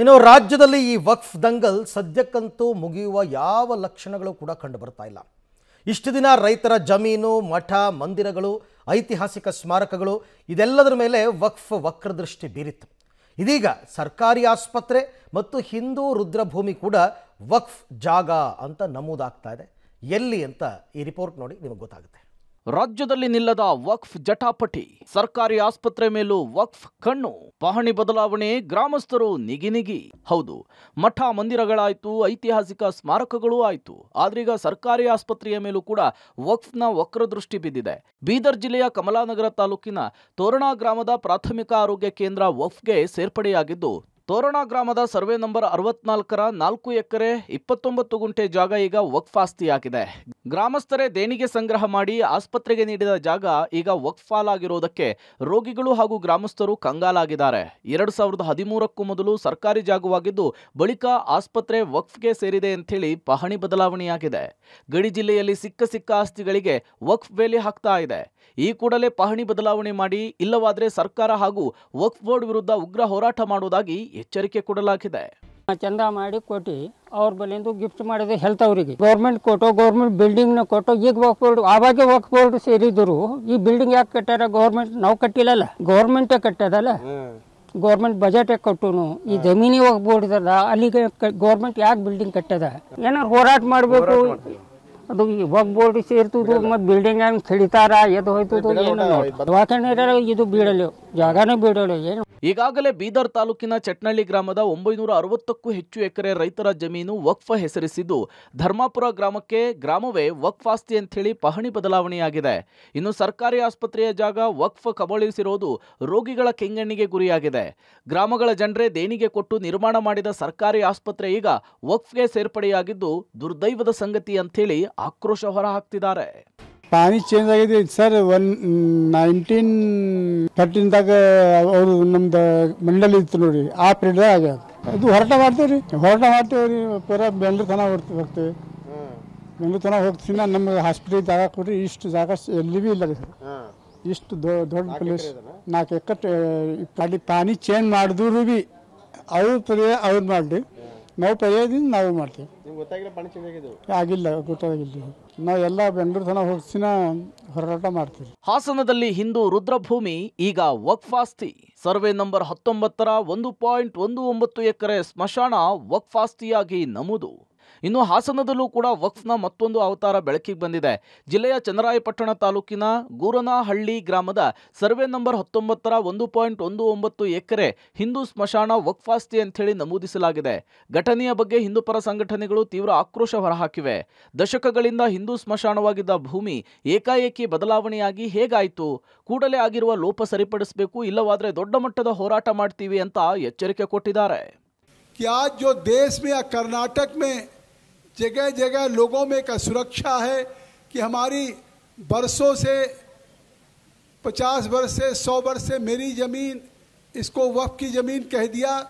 ಇನ್ನು ರಾಜ್ಯದಲ್ಲಿ ಈ ವಕ್ಫ್ ದಂಗಲ್ ಸದ್ಯಕ್ಕಂತೂ ಮುಗಿಯುವ ಯಾವ ಲಕ್ಷಣಗಳು ಕೂಡ ಕಂಡು ಬರ್ತಾ ಇಲ್ಲ ಇಷ್ಟು ದಿನ ರೈತರ ಜಮೀನು ಮಠ ಮಂದಿರಗಳು ಐತಿಹಾಸಿಕ ಸ್ಮಾರಕಗಳು ಇದೆಲ್ಲದರ ಮೇಲೆ ವಕ್ಫ್ ವಕ್ರದೃಷ್ಟಿ ಬೀರಿತ್ತು ಇದೀಗ ಸರ್ಕಾರಿ ಆಸ್ಪತ್ರೆ ಮತ್ತು ಹಿಂದೂ ರುದ್ರಭೂಮಿ ಕೂಡ ವಕ್ಫ್ ಜಾಗ ಅಂತ ನಮೂದಾಗ್ತಾ ಇದೆ ಎಲ್ಲಿ ಅಂತ ಈ ರಿಪೋರ್ಟ್ ನೋಡಿ ನಿಮಗೆ ಗೊತ್ತಾಗುತ್ತೆ ರಾಜ್ಯದಲ್ಲಿ ನಿಲ್ಲದ ವಕ್ಫ್ ಜಟಾಪಟಿ ಸರ್ಕಾರಿ ಆಸ್ಪತ್ರೆ ಮೇಲೂ ವಕ್ಫ್ ಕಣ್ಣು ಪಹಣಿ ಬದಲಾವಣೆ ಗ್ರಾಮಸ್ಥರು ನಿಗಿನಿಗಿ ಹೌದು ಮಠ ಮಂದಿರಗಳಾಯ್ತು ಐತಿಹಾಸಿಕ ಸ್ಮಾರಕಗಳೂ ಆಯ್ತು ಆದ್ರೀಗ ಸರ್ಕಾರಿ ಆಸ್ಪತ್ರೆಯ ಮೇಲೂ ಕೂಡ ವಕ್ಫ್ನ ದೃಷ್ಟಿ ಬಿದ್ದಿದೆ ಬೀದರ್ ಜಿಲ್ಲೆಯ ಕಮಲಾನಗರ ತಾಲೂಕಿನ ತೋರಣಾ ಗ್ರಾಮದ ಪ್ರಾಥಮಿಕ ಆರೋಗ್ಯ ಕೇಂದ್ರ ವಕ್ಫ್ಗೆ ಸೇರ್ಪಡೆಯಾಗಿದ್ದು ತೋರಣ ಗ್ರಾಮದ ಸರ್ವೆ ನಂಬರ್ ಅರವತ್ನಾಲ್ಕರ ನಾಲ್ಕು ಎಕರೆ ಇಪ್ಪತ್ತೊಂಬತ್ತು ಗುಂಟೆ ಜಾಗ ಈಗ ವಕ್ಫ್ ಆಸ್ತಿಯಾಗಿದೆ ಗ್ರಾಮಸ್ಥರೇ ದೇಣಿಗೆ ಸಂಗ್ರಹ ಮಾಡಿ ಆಸ್ಪತ್ರೆಗೆ ನೀಡಿದ ಜಾಗ ಈಗ ವಕ್ಫಾಲಾಗಿರುವುದಕ್ಕೆ ರೋಗಿಗಳು ಹಾಗೂ ಗ್ರಾಮಸ್ಥರು ಕಂಗಾಲಾಗಿದ್ದಾರೆ ಎರಡು ಸಾವಿರದ ಹದಿಮೂರಕ್ಕೂ ಮೊದಲು ಸರ್ಕಾರಿ ಜಾಗವಾಗಿದ್ದು ಬಳಿಕ ಆಸ್ಪತ್ರೆ ವಕ್ಫ್ಗೆ ಸೇರಿದೆ ಅಂಥೇಳಿ ಪಹಣಿ ಬದಲಾವಣೆಯಾಗಿದೆ ಗಡಿ ಜಿಲ್ಲೆಯಲ್ಲಿ ಸಿಕ್ಕ ಸಿಕ್ಕ ಆಸ್ತಿಗಳಿಗೆ ವಕ್ಫ್ ಬೇಲಿ ಹಾಕ್ತಾ ಇದೆ ಈ ಕೂಡಲೇ ಪಹಣಿ ಬದಲಾವಣೆ ಮಾಡಿ ಇಲ್ಲವಾದರೆ ಸರ್ಕಾರ ಹಾಗೂ ವಕ್ಫ್ ಬೋರ್ಡ್ ವಿರುದ್ಧ ಉಗ್ರ ಹೋರಾಟ ಮಾಡುವುದಾಗಿ ಎಚ್ಚರಿಕೆ ಕೊಡಲಾಗಿದೆ ಚಂದ ಮಾಡಿ ಕೊಟ್ಟು ಅವ್ರ ಬಲಿಂದು ಗಿಫ್ಟ್ ಮಾಡಿದೆ ಹೆಲ್ತ್ ಅವರಿಗೆ ಗೌರ್ಮೆಂಟ್ ಕೊಟ್ಟು ಗೌರ್ಮೆಂಟ್ ನ ಕೊಟ್ಟು ಈಗ ವಕ್ ಬೋರ್ಡ್ ಆವಾಗ ವಕ್ ಬೋರ್ಡ್ ಸೇರಿದ್ರು ಈ ಬಿಲ್ಡಿಂಗ್ ಯಾಕೆ ಕಟ್ಟಾರ ಗೌರ್ಮೆಂಟ್ ನಾವು ಅಲ್ಲ ಗೌರ್ಮೆಂಟ್ ಕಟ್ಟದಲ್ಲ ಗೌರ್ಮೆಂಟ್ ಬಜೆಟ್ ಕೊಟ್ಟುನು ಈ ಜಮೀನಿ ಹೋಗಿ ಬೋರ್ಡ್ದಲ್ಲ ಅಲ್ಲಿಗೆ ಗೌರ್ಮೆಂಟ್ ಯಾಕೆ ಬಿಲ್ಡಿಂಗ್ ಕಟ್ಟದ ಏನಾರು ಹೋರಾಟ ಮಾಡಬೇಕು ಅದು ವಕ್ ಬೋರ್ಡ್ ಸೇರ್ತದ ಮತ್ತೆ ಬಿಲ್ಡಿಂಗ್ ಹೆಂಗೆ ಸಿಡಿತಾರ ಎದ್ದು ಹೋಯ್ತದ ಏನು ಇದು ಬೀಳಲ್ಲ ಜಾಗನೇ ಬೀಳಲ್ಲ ಏನು ಈಗಾಗಲೇ ಬೀದರ್ ತಾಲೂಕಿನ ಚಟ್ನಳ್ಳಿ ಗ್ರಾಮದ ಒಂಬೈನೂರ ಅರವತ್ತಕ್ಕೂ ಹೆಚ್ಚು ಎಕರೆ ರೈತರ ಜಮೀನು ವಕ್ಫ್ ಹೆಸರಿಸಿದ್ದು ಧರ್ಮಾಪುರ ಗ್ರಾಮಕ್ಕೆ ಗ್ರಾಮವೇ ವಕ್ಫ್ ಆಸ್ತಿ ಅಂಥೇಳಿ ಪಹಣಿ ಬದಲಾವಣೆಯಾಗಿದೆ ಇನ್ನು ಸರ್ಕಾರಿ ಆಸ್ಪತ್ರೆಯ ಜಾಗ ವಕ್ಫ್ ಕಬಳಿಸಿರುವುದು ರೋಗಿಗಳ ಕೆಂಗಣ್ಣಿಗೆ ಗುರಿಯಾಗಿದೆ ಗ್ರಾಮಗಳ ಜನರೇ ದೇಣಿಗೆ ಕೊಟ್ಟು ನಿರ್ಮಾಣ ಮಾಡಿದ ಸರ್ಕಾರಿ ಆಸ್ಪತ್ರೆ ಈಗ ವಕ್ಫ್ಗೆ ಸೇರ್ಪಡೆಯಾಗಿದ್ದು ದುರ್ದೈವದ ಸಂಗತಿ ಅಂಥೇಳಿ ಆಕ್ರೋಶ ಹೊರಹಾಕ್ತಿದ್ದಾರೆ ಪಾನಿ ಚೇಂಜ್ ಆಗಿದೆ ಸರ್ ಒನ್ ನೈನ್ಟೀನ್ ಥರ್ಟೀನ್ದಾಗ ಅವರು ನಮ್ದು ಮಂಡಳಿ ಇತ್ತು ನೋಡಿ ಆ ಪೀರಿಯಡ್ ಆಗ್ಯದ ಅದು ಹೊರಟ ಮಾಡ್ತೇವ್ರಿ ರೀ ಹೊರಟ ಮಾಡ್ತೇವೆ ರೀ ಬೆಂಗ್ಳೂರು ತನಕ ಹೋಗ್ತೀವಿ ಹೋಗ್ತೇವೆ ಬೆಂಗ್ಳೂರು ತನಕ ಹೋಗ್ತೀನಿ ನಮ್ಗೆ ಹಾಸ್ಪಿಟಲ್ ಜಾಗ ಕೊಡ್ರಿ ಇಷ್ಟು ಜಾಗ ಎಲ್ಲಿ ಭೀ ಇಲ್ಲ ರೀ ಸರ್ ಇಷ್ಟು ದೊಡ್ಡ ಪ್ಲೇಸ್ ನಾಲ್ಕು ಎಕ್ಕಟ್ಟು ಪಾನಿ ಚೇಂಜ್ ಮಾಡಿದ್ರು ಭೀ ಅವ್ರ ಪದೇ ಅವ್ರು ಮಾಡಿರಿ ನಾವು ಪರ್ಯಾಯದಿಂದ ನಾವು ಮಾಡ್ತೀವಿ ಆಗಿಲ್ಲ ಗೊತ್ತಾಗಿಲ್ಲ ನಾವು ಎಲ್ಲ ಬೆಂಗಳೂರು ತನಕ ಹೋಗ್ಸಿನ ಹೋರಾಟ ಮಾಡ್ತೀವಿ ಹಾಸನದಲ್ಲಿ ಹಿಂದೂ ರುದ್ರಭೂಮಿ ಈಗ ವಕ್ಫಾಸ್ತಿ ಸರ್ವೆ ನಂಬರ್ ಹತ್ತೊಂಬತ್ತರ ಒಂದು ಪಾಯಿಂಟ್ ಒಂದು ಒಂಬತ್ತು ಎಕರೆ ಸ್ಮಶಾನ ವಕ್ಫಾಸ್ತಿಯಾಗಿ ನಮೂದು ಇನ್ನು ಹಾಸನದಲ್ಲೂ ಕೂಡ ವಕ್ಫ್ನ ಮತ್ತೊಂದು ಅವತಾರ ಬೆಳಕಿಗೆ ಬಂದಿದೆ ಜಿಲ್ಲೆಯ ಚನ್ನರಾಯಪಟ್ಟಣ ತಾಲೂಕಿನ ಗೂರನಹಳ್ಳಿ ಗ್ರಾಮದ ಸರ್ವೆ ನಂಬರ್ ಹತ್ತೊಂಬತ್ತರ ಒಂದು ಪಾಯಿಂಟ್ ಒಂದು ಒಂಬತ್ತು ಎಕರೆ ಹಿಂದೂ ಸ್ಮಶಾನ ವಕ್ಫಾಸ್ತಿ ಅಂಥೇಳಿ ನಮೂದಿಸಲಾಗಿದೆ ಘಟನೆಯ ಬಗ್ಗೆ ಹಿಂದೂಪರ ಸಂಘಟನೆಗಳು ತೀವ್ರ ಆಕ್ರೋಶ ಹೊರಹಾಕಿವೆ ದಶಕಗಳಿಂದ ಹಿಂದೂ ಸ್ಮಶಾನವಾಗಿದ್ದ ಭೂಮಿ ಏಕಾಏಕಿ ಬದಲಾವಣೆಯಾಗಿ ಹೇಗಾಯಿತು ಕೂಡಲೇ ಆಗಿರುವ ಲೋಪ ಸರಿಪಡಿಸಬೇಕು ಇಲ್ಲವಾದರೆ ದೊಡ್ಡ ಮಟ್ಟದ ಹೋರಾಟ ಮಾಡ್ತೀವಿ ಅಂತ ಎಚ್ಚರಿಕೆ ಕೊಟ್ಟಿದ್ದಾರೆ ಕರ್ನಾಟಕ ಜೋ जगह जगह लोगों में एक असुरक्षा है कि हमारी बरसों से पचास वर्ष से सौ वर्ष से मेरी ज़मीन इसको वक्फ की ज़मीन कह दिया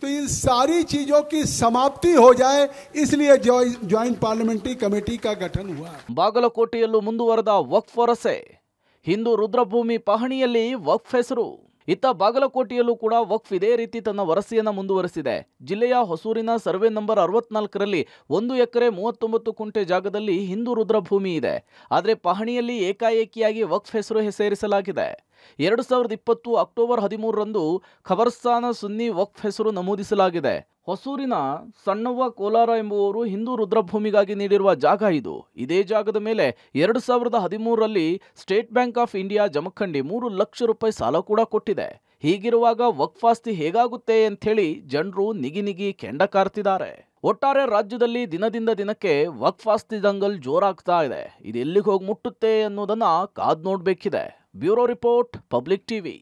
तो इन सारी चीजों की समाप्ति हो जाए इसलिए ज्वाइंट पार्लियामेंट्री कमेटी का गठन हुआ ಬಾಗಲಕೋಟೆಯಲ್ಲೂ ಮುಂದುವರೆದ वक्फ वरसे हिंदू रुद्रभूमि ಪಹಣಿಯಲ್ಲಿ वक्फ ಹೆಸರು ಇತ್ತ ಬಾಗಲಕೋಟೆಯಲ್ಲೂ ಕೂಡ ವಕ್ಫ್ ಇದೇ ರೀತಿ ತನ್ನ ವರಸೆಯನ್ನು ಮುಂದುವರೆಸಿದೆ ಜಿಲ್ಲೆಯ ಹೊಸೂರಿನ ಸರ್ವೆ ನಂಬರ್ ಅರವತ್ನಾಲ್ಕರಲ್ಲಿ ಒಂದು ಎಕರೆ ಮೂವತ್ತೊಂಬತ್ತು ಕುಂಟೆ ಜಾಗದಲ್ಲಿ ಹಿಂದೂ ರುದ್ರಭೂಮಿ ಇದೆ ಆದರೆ ಪಹಣಿಯಲ್ಲಿ ಏಕಾಏಕಿಯಾಗಿ ವಕ್ಫ್ ಹೆಸರು ಹೆಸರಿಸಲಾಗಿದೆ ಎರಡು ಸಾವಿರದ ಇಪ್ಪತ್ತು ಅಕ್ಟೋಬರ್ ಹದಿಮೂರರಂದು ಖಬರ್ಸ್ತಾನ ಸುನ್ನಿ ವಕ್ಫ್ ಹೆಸರು ನಮೂದಿಸಲಾಗಿದೆ ಹೊಸೂರಿನ ಸಣ್ಣವ್ವ ಕೋಲಾರ ಎಂಬುವವರು ಹಿಂದೂ ರುದ್ರಭೂಮಿಗಾಗಿ ನೀಡಿರುವ ಜಾಗ ಇದು ಇದೇ ಜಾಗದ ಮೇಲೆ ಎರಡು ಸಾವಿರದ ಹದಿಮೂರರಲ್ಲಿ state bank of India Jamkhandi ಮೂರು ಲಕ್ಷ ರೂಪಾಯಿ ಸಾಲ ಕೂಡ ಕೊಟ್ಟಿದೆ ಹೀಗಿರುವಾಗ ವಕ್ಫಾಸ್ತಿ ಹೇಗಾಗುತ್ತೆ ಅಂಥೇಳಿ ಜನರು ನಿಗಿ ನಿಗಿ ಕೆಂಡ ಕಾರ್ತಿದ್ದಾರೆ ಒಟ್ಟಾರೆ ರಾಜ್ಯದಲ್ಲಿ ದಿನದಿಂದ ದಿನಕ್ಕೆ ವಕ್ಫಾಸ್ತಿ ದಂಗಲ್ ಜೋರಾಗ್ತಾ ಇದೆ ಇದು ಎಲ್ಲಿಗೆ ಹೋಗಿ ಮುಟ್ಟುತ್ತೆ ಅನ್ನೋದನ್ನ ಕಾದ್ ನೋಡಬೇಕಿದೆ ಬ್ಯೂರೋ ರಿಪೋರ್ಟ್ ಪಬ್ಲಿಕ್ ಟಿವಿ